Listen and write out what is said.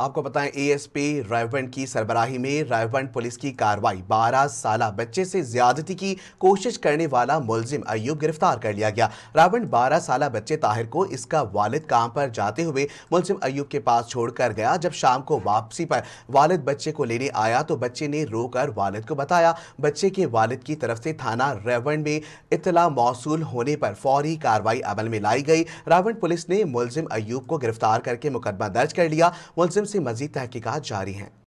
आपको A S ASP Raiwind की सरबराही में रायवंड पुलिस की कार्रवाई 12 साल बच्चे से ज्यादती की कोशिश करने वाला मुलजिम अयूब गिरफ्तार कर लिया गया रायवंड 12 साल बच्चे ताहिर को इसका वालिद काम पर जाते हुए मुलजिम अयूब के पास छोड़कर गया जब शाम को वापसी पर वालिद बच्चे को लेने आया तो बच्चे ने रोकर वालिद को बताया बच्चे के वालिद की तरफ से थाना रायवंड में इतला मौसू होने पर फौरी कार्रवाई अमल में लाई गई रावण पुलिस ने मुलजिम अयूब को गिरफ्तार करके मुकदमा दर्ज कर लिया मुलजिम से मजीद तहकीकत जारी हैं